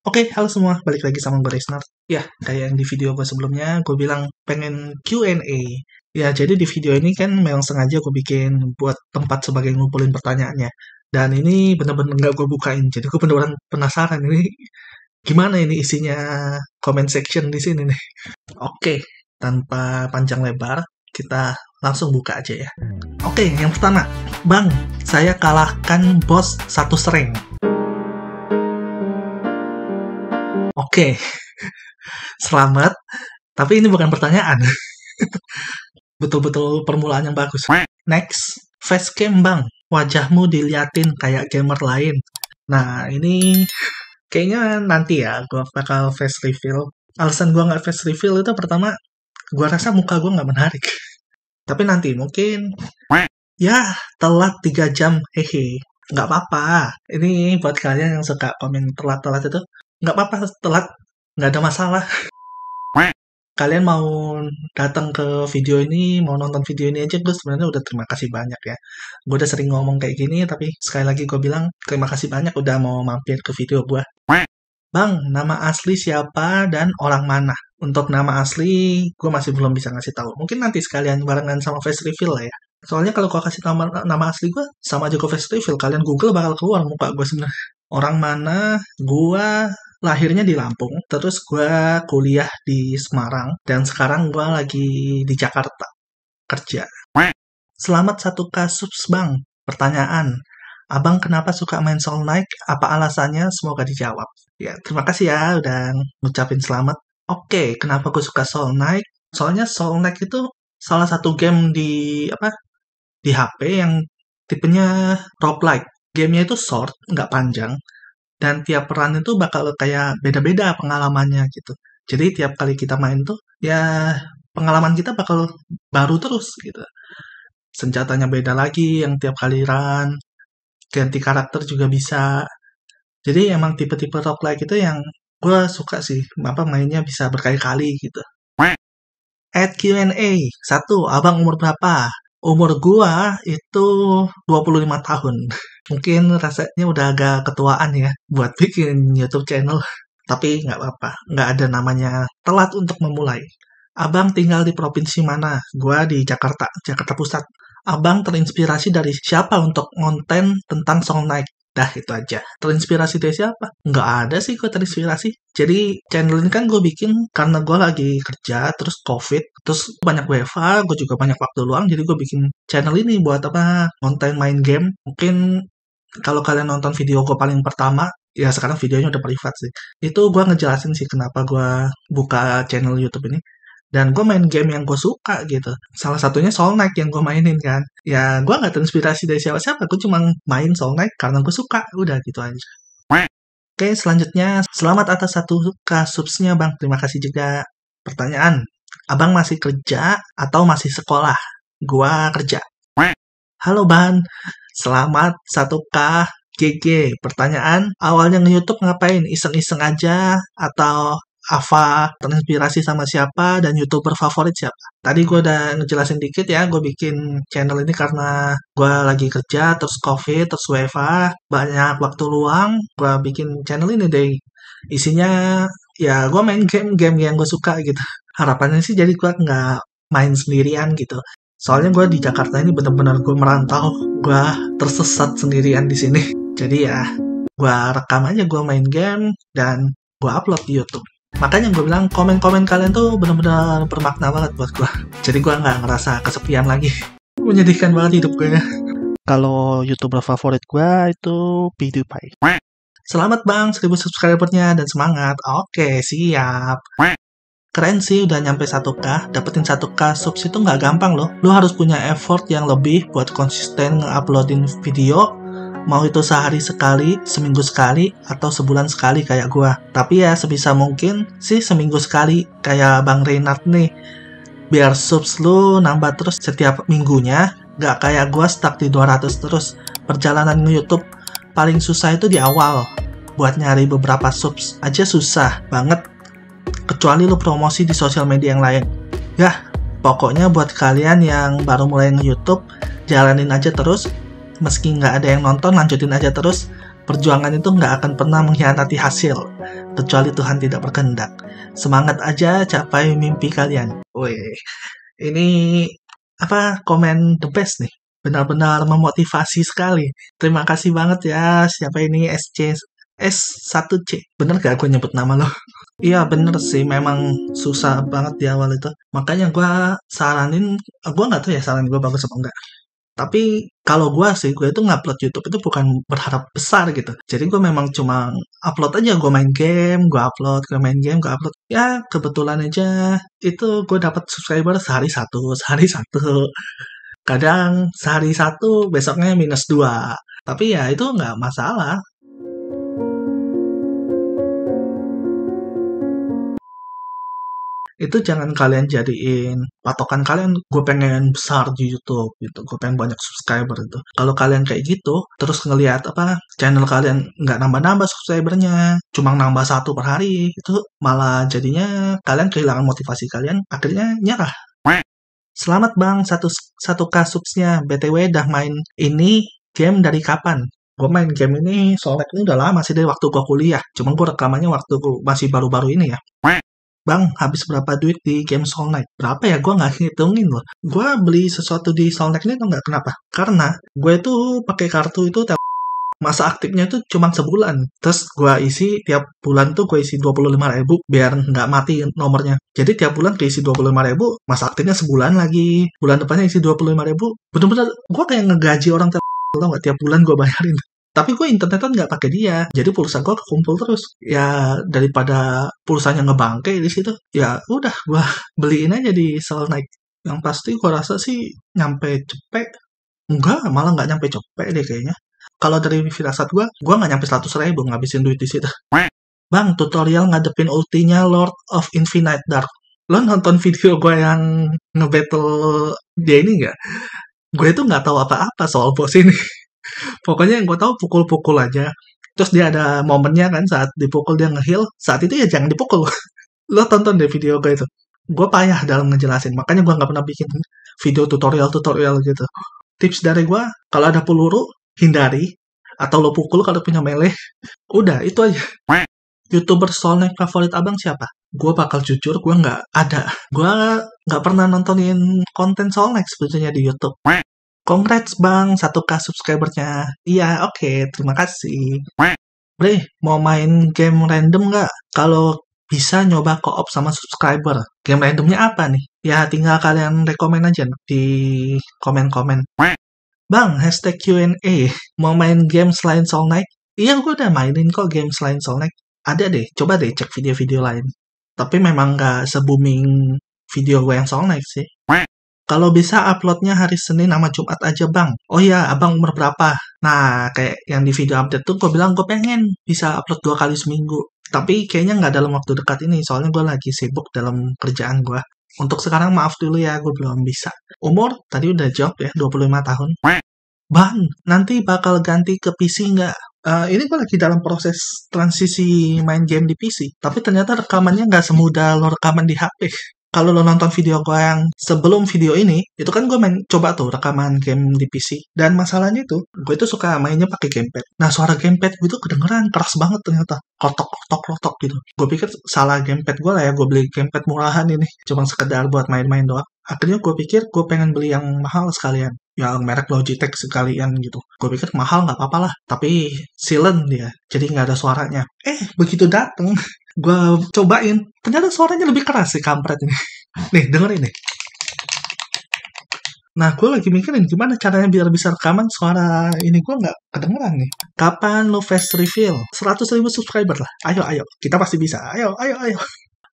Oke, okay, halo semua. Balik lagi sama gue Reznard. Ya, kayak yang di video gue sebelumnya, gue bilang pengen Q&A. Ya, jadi di video ini kan memang sengaja gue bikin buat tempat sebagai ngumpulin pertanyaannya. Dan ini bener-bener nggak gue bukain. Jadi gue bener-bener penasaran ini gimana ini isinya comment section di sini nih. Oke, okay, tanpa panjang lebar, kita langsung buka aja ya. Oke, okay, yang pertama. Bang, saya kalahkan bos satu sering Oke, okay. selamat. Tapi ini bukan pertanyaan. Betul-betul permulaan yang bagus. Next, facecam bang. Wajahmu diliatin kayak gamer lain. Nah, ini kayaknya nanti ya gue bakal face reveal. Alasan gue nggak face reveal itu pertama, gue rasa muka gue nggak menarik. Tapi nanti mungkin, ya telat 3 jam, hehe. Nggak apa-apa. Ini buat kalian yang suka komen telat-telat itu, nggak apa-apa telat nggak ada masalah kalian mau datang ke video ini mau nonton video ini aja gue sebenarnya udah terima kasih banyak ya gue udah sering ngomong kayak gini tapi sekali lagi gue bilang terima kasih banyak udah mau mampir ke video gue bang nama asli siapa dan orang mana untuk nama asli gue masih belum bisa ngasih tahu mungkin nanti sekalian barengan sama face reveal lah ya soalnya kalau gue kasih nama nama asli gue sama aja gue face reveal kalian google bakal keluar muka gue sebenarnya orang mana gue lahirnya di Lampung, terus gue kuliah di Semarang, dan sekarang gue lagi di Jakarta kerja. Selamat satu kasus bang. Pertanyaan, abang kenapa suka main Soul Knight? Apa alasannya? Semoga dijawab. Ya, terima kasih ya udah ngucapin selamat. Oke, okay, kenapa gue suka Soul Knight? Soalnya Soul Knight itu salah satu game di apa di HP yang tipenya roguelike. Gamenya itu short, nggak panjang, dan tiap peran itu bakal kayak beda-beda pengalamannya gitu jadi tiap kali kita main tuh ya pengalaman kita bakal baru terus gitu senjatanya beda lagi yang tiap kali run ganti karakter juga bisa jadi emang tipe-tipe rock like itu yang gue suka sih apa mainnya bisa berkali-kali gitu at Q&A satu abang umur berapa umur gua itu 25 tahun mungkin rasanya udah agak ketuaan ya buat bikin YouTube channel. Tapi nggak apa-apa, nggak ada namanya telat untuk memulai. Abang tinggal di provinsi mana? Gua di Jakarta, Jakarta Pusat. Abang terinspirasi dari siapa untuk konten tentang song night? Dah itu aja. Terinspirasi dari siapa? Nggak ada sih gue terinspirasi. Jadi channel ini kan gue bikin karena gue lagi kerja, terus covid, terus banyak WFA, gue juga banyak waktu luang, jadi gue bikin channel ini buat apa? Konten main game. Mungkin kalau kalian nonton video gue paling pertama, ya sekarang videonya udah privat sih. Itu gue ngejelasin sih kenapa gue buka channel YouTube ini dan gue main game yang gue suka gitu salah satunya Soul Knight yang gue mainin kan ya gue nggak terinspirasi dari siapa-siapa gue cuma main Soul Knight karena gue suka udah gitu aja Oke selanjutnya selamat atas satu subsnya bang terima kasih juga pertanyaan abang masih kerja atau masih sekolah gue kerja halo bang selamat satu k GG. Pertanyaan, awalnya nge-YouTube ngapain? Iseng-iseng aja atau apa terinspirasi sama siapa dan youtuber favorit siapa tadi gue udah ngejelasin dikit ya gue bikin channel ini karena gue lagi kerja terus covid terus WFA banyak waktu luang gue bikin channel ini deh isinya ya gue main game-game yang gue suka gitu harapannya sih jadi gue nggak main sendirian gitu soalnya gue di Jakarta ini bener-bener gue merantau gue tersesat sendirian di sini jadi ya gue rekam aja gue main game dan gue upload di YouTube makanya gue bilang komen-komen kalian tuh bener-bener bermakna banget buat gue jadi gue nggak ngerasa kesepian lagi menyedihkan banget hidup gue ya. kalau youtuber favorit gue itu PewDiePie selamat bang 1000 subscribernya dan semangat oke siap Keren sih udah nyampe 1K, dapetin 1K subs itu nggak gampang loh. Lu harus punya effort yang lebih buat konsisten nge-uploadin video mau itu sehari sekali, seminggu sekali, atau sebulan sekali kayak gue. Tapi ya sebisa mungkin sih seminggu sekali kayak Bang Reynard nih. Biar subs lu nambah terus setiap minggunya, gak kayak gue stuck di 200 terus. Perjalanan YouTube paling susah itu di awal. Buat nyari beberapa subs aja susah banget. Kecuali lu promosi di sosial media yang lain. ya pokoknya buat kalian yang baru mulai nge-youtube, jalanin aja terus meski nggak ada yang nonton, lanjutin aja terus. Perjuangan itu nggak akan pernah mengkhianati hasil, kecuali Tuhan tidak berkehendak. Semangat aja capai mimpi kalian. Wih, ini apa komen the best nih. Benar-benar memotivasi sekali. Terima kasih banget ya siapa ini SC S1C. Bener gak gue nyebut nama lo? Iya bener sih, memang susah banget di awal itu. Makanya gue saranin, gue nggak tahu ya saran gue bagus apa enggak. Tapi kalau gue sih, gue itu ngupload YouTube itu bukan berharap besar gitu. Jadi gue memang cuma upload aja, gue main game, gue upload, gue main game, gue upload. Ya kebetulan aja itu gue dapat subscriber sehari satu, sehari satu. Kadang sehari satu, besoknya minus dua. Tapi ya itu nggak masalah. itu jangan kalian jadiin patokan kalian gue pengen besar di YouTube gitu gue pengen banyak subscriber itu kalau kalian kayak gitu terus ngelihat apa channel kalian nggak nambah-nambah subscribernya cuma nambah satu per hari itu malah jadinya kalian kehilangan motivasi kalian akhirnya nyerah Selamat bang, satu, satu kasusnya. BTW dah main ini game dari kapan? gue main game ini soalnya ini udah lama sih dari waktu gue kuliah cuman gue rekamannya waktu gue masih baru-baru ini ya Bang, habis berapa duit di game Soul Knight? Berapa ya? Gua nggak ngitungin loh. Gua beli sesuatu di Soul Knight ini tuh nggak kenapa. Karena gue itu pakai kartu itu masa aktifnya tuh cuma sebulan. Terus gue isi tiap bulan tuh gue isi 25 ribu biar nggak mati nomornya. Jadi tiap bulan gue isi 25 ribu, masa aktifnya sebulan lagi. Bulan depannya isi 25 ribu. Bener-bener gue kayak ngegaji orang tiap tau nggak tiap bulan gue bayarin tapi gue internetan nggak pakai dia jadi pulsa gue kekumpul terus ya daripada pulsanya ngebangke di situ ya udah gue beliin aja di sel naik yang pasti gue rasa sih nyampe cepet enggak malah nggak nyampe cepet deh kayaknya kalau dari firasat gue gue nggak nyampe seratus ribu ngabisin duit di situ bang tutorial ngadepin ultinya Lord of Infinite Dark lo nonton video gue yang ngebattle dia ini nggak gue itu nggak tahu apa-apa soal bos ini pokoknya yang gue tahu pukul-pukul aja terus dia ada momennya kan saat dipukul dia ngehil saat itu ya jangan dipukul lo tonton deh video gue itu gue payah dalam ngejelasin makanya gue nggak pernah bikin video tutorial-tutorial gitu tips dari gue kalau ada peluru hindari atau lo pukul kalau punya melee udah itu aja youtuber solnek favorit abang siapa? Gue bakal jujur, gue nggak ada. Gue nggak pernah nontonin konten solnek sebetulnya di YouTube. Congrats bang, satu k subscribernya. Iya, oke, okay, terima kasih. Bre, mau main game random nggak? Kalau bisa nyoba co-op sama subscriber. Game randomnya apa nih? Ya, tinggal kalian rekomen aja di komen-komen. Bang, hashtag Q&A. Mau main game selain Soul Knight? Iya, gue udah mainin kok game selain Soul Knight. Ada deh, coba deh cek video-video lain. Tapi memang nggak se-booming video gue yang Soul Knight sih. Kalau bisa uploadnya hari Senin sama Jumat aja bang. Oh ya, abang umur berapa? Nah, kayak yang di video update tuh gue bilang gue pengen bisa upload dua kali seminggu. Tapi kayaknya nggak dalam waktu dekat ini, soalnya gue lagi sibuk dalam kerjaan gue. Untuk sekarang maaf dulu ya, gue belum bisa. Umur tadi udah jawab ya, 25 tahun. Bang, nanti bakal ganti ke PC nggak? uh, ini gue lagi dalam proses transisi main game di PC, tapi ternyata rekamannya nggak semudah lo rekaman di HP kalau lo nonton video gue yang sebelum video ini, itu kan gue main coba tuh rekaman game di PC. Dan masalahnya itu, gue itu suka mainnya pakai gamepad. Nah, suara gamepad gue itu kedengeran keras banget ternyata. Kotok-kotok-kotok gitu. Gue pikir salah gamepad gue lah ya, gue beli gamepad murahan ini. Cuma sekedar buat main-main doang. Akhirnya gue pikir gue pengen beli yang mahal sekalian. Yang merek Logitech sekalian gitu. Gue pikir mahal nggak apa-apa lah. Tapi silent dia. Jadi nggak ada suaranya. Eh, begitu dateng, gue cobain ternyata suaranya lebih keras sih kampret ini hmm. nih dengerin nih Nah, gue lagi mikirin gimana caranya biar bisa rekaman suara ini gue nggak kedengeran nih. Kapan lo face reveal? 100 ribu subscriber lah. Ayo, ayo. Kita pasti bisa. Ayo, ayo, ayo.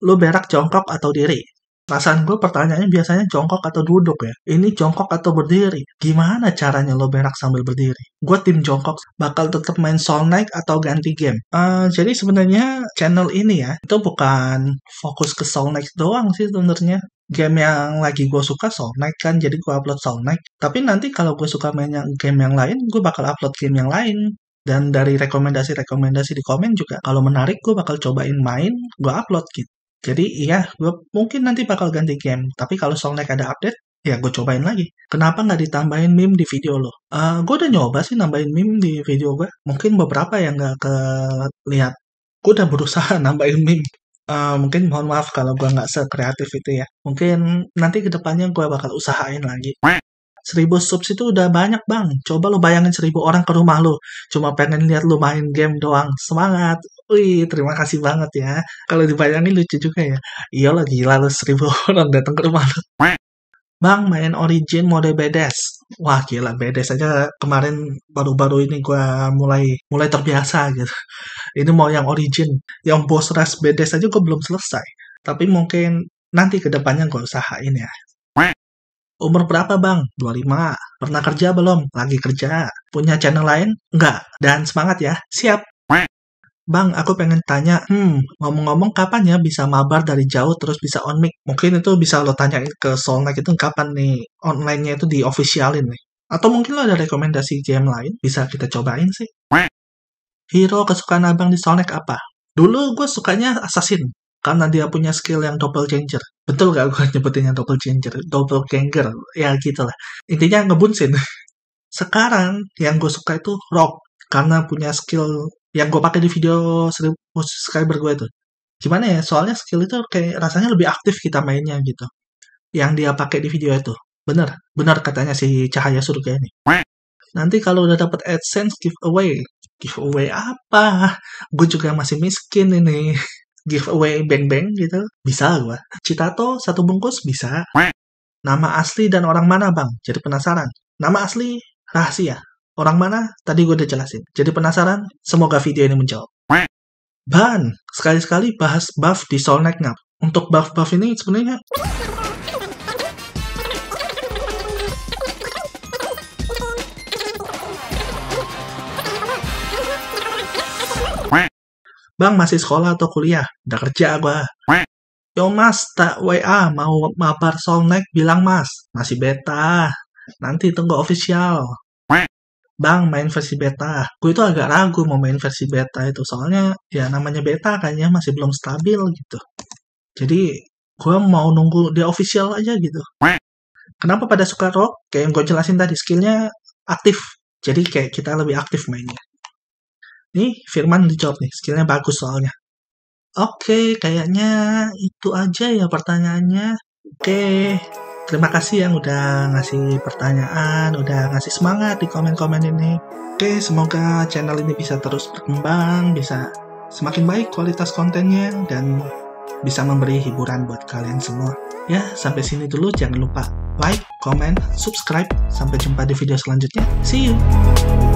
Lo berak jongkok atau diri? Perasaan gue pertanyaannya biasanya jongkok atau duduk ya. Ini jongkok atau berdiri? Gimana caranya lo berak sambil berdiri? Gue tim jongkok bakal tetap main Soul Knight atau ganti game. Uh, jadi sebenarnya channel ini ya, itu bukan fokus ke Soul Knight doang sih sebenarnya game yang lagi gue suka Soul Knight kan jadi gue upload Soul Knight tapi nanti kalau gue suka main yang game yang lain gue bakal upload game yang lain dan dari rekomendasi-rekomendasi di komen juga kalau menarik gue bakal cobain main gue upload gitu jadi ya gue mungkin nanti bakal ganti game. Tapi kalau Solnek ada update, ya gue cobain lagi. Kenapa nggak ditambahin meme di video lo? Uh, eh, gue udah nyoba sih nambahin meme di video gue. Mungkin beberapa yang nggak kelihat, Gue udah berusaha nambahin meme. Uh, mungkin mohon maaf kalau gue nggak sekreatif itu ya. Mungkin nanti kedepannya gue bakal usahain lagi. Seribu subs itu udah banyak bang. Coba lo bayangin seribu orang ke rumah lo. Cuma pengen lihat lo main game doang. Semangat. Wih, terima kasih banget ya. Kalau dibayangin lucu juga ya. Iya lagi lu seribu orang datang ke rumah lu. Bang, main Origin mode bedes. Wah, gila bedes aja kemarin baru-baru ini gue mulai mulai terbiasa gitu. Ini mau yang Origin, yang Boss Rush bedes aja gue belum selesai. Tapi mungkin nanti kedepannya gue usahain ya. Umur berapa bang? 25. Pernah kerja belum? Lagi kerja. Punya channel lain? Enggak. Dan semangat ya. Siap. Bang, aku pengen tanya, hmm, ngomong-ngomong kapan ya bisa mabar dari jauh terus bisa on mic? Mungkin itu bisa lo tanyain ke Solnek itu kapan nih online-nya itu officialin nih. Atau mungkin lo ada rekomendasi game lain bisa kita cobain sih. Hero kesukaan abang di Sonic apa? Dulu gue sukanya Assassin karena dia punya skill yang double changer. Betul gak gue nyebutin yang double changer? Double changer, ya gitu lah. Intinya ngebunsin. Sekarang yang gue suka itu Rock karena punya skill yang gue pakai di video seribu subscriber gue itu gimana ya soalnya skill itu kayak rasanya lebih aktif kita mainnya gitu yang dia pakai di video itu bener bener katanya si cahaya surga ini nanti kalau udah dapat adsense giveaway giveaway apa gue juga masih miskin ini giveaway bang bang gitu bisa gue citato satu bungkus bisa nama asli dan orang mana bang jadi penasaran nama asli rahasia Orang mana? Tadi gue udah jelasin. Jadi penasaran? Semoga video ini menjawab. Ban, sekali-sekali bahas buff di Solnek Ngap. Untuk buff-buff ini sebenarnya Bang masih sekolah atau kuliah? Udah kerja gua. Yo mas, tak WA mau mapar Solnek bilang mas. Masih beta. Nanti tunggu official. Bang main versi beta. Gue itu agak ragu mau main versi beta itu soalnya ya namanya beta kayaknya masih belum stabil gitu. Jadi gue mau nunggu dia official aja gitu. Kenapa pada suka rock? Kayak yang gue jelasin tadi skillnya aktif. Jadi kayak kita lebih aktif mainnya. Nih Firman dijawab nih skillnya bagus soalnya. Oke, okay, kayaknya itu aja ya pertanyaannya. Oke. Okay. Terima kasih yang udah ngasih pertanyaan, udah ngasih semangat di komen-komen ini. Oke, semoga channel ini bisa terus berkembang, bisa semakin baik kualitas kontennya, dan bisa memberi hiburan buat kalian semua. Ya, sampai sini dulu. Jangan lupa like, comment, subscribe. Sampai jumpa di video selanjutnya. See you!